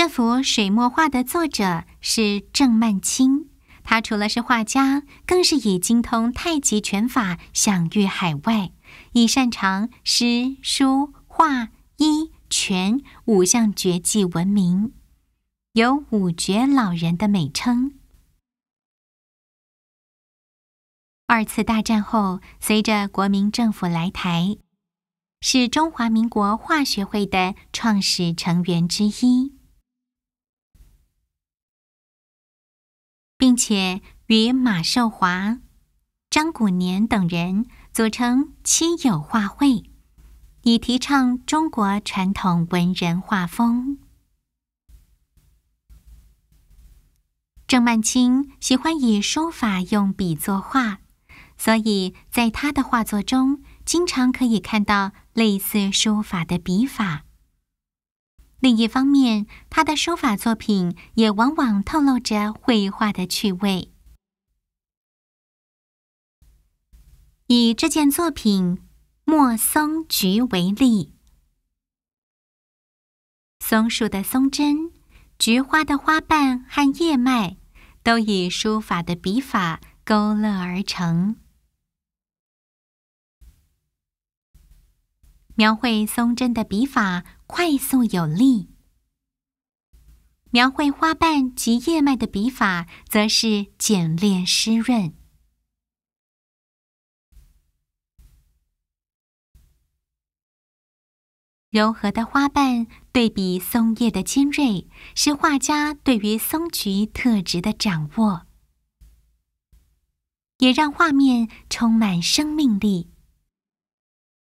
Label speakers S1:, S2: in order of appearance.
S1: 这幅水墨画的作者是郑曼青，他除了是画家，更是以精通太极拳法享誉海外，以擅长诗书画医拳五项绝技闻名，有“五绝老人”的美称。二次大战后，随着国民政府来台，是中华民国画学会的创始成员之一。并且与马寿华、张谷年等人组成亲友画会，以提倡中国传统文人画风。郑曼青喜欢以书法用笔作画，所以在他的画作中，经常可以看到类似书法的笔法。另一方面，他的书法作品也往往透露着绘画的趣味。以这件作品《墨松菊》为例，松树的松针、菊花的花瓣和叶脉，都以书法的笔法勾勒而成。描绘松针的笔法快速有力，描绘花瓣及叶脉的笔法则是简练湿润。柔和的花瓣对比松叶的尖锐，是画家对于松菊特质的掌握，也让画面充满生命力。